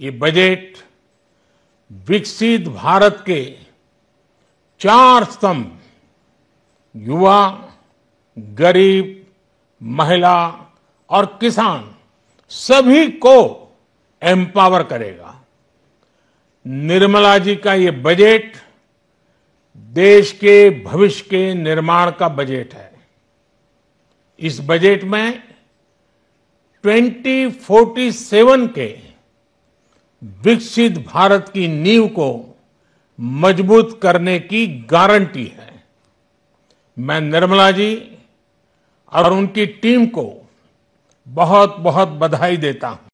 ये बजट विकसित भारत के चार स्तंभ युवा गरीब महिला और किसान सभी को एम्पावर करेगा निर्मला जी का ये बजट देश के भविष्य के निर्माण का बजट है इस बजट में 2047 के विकसित भारत की नींव को मजबूत करने की गारंटी है मैं निर्मला जी और उनकी टीम को बहुत बहुत बधाई देता हूं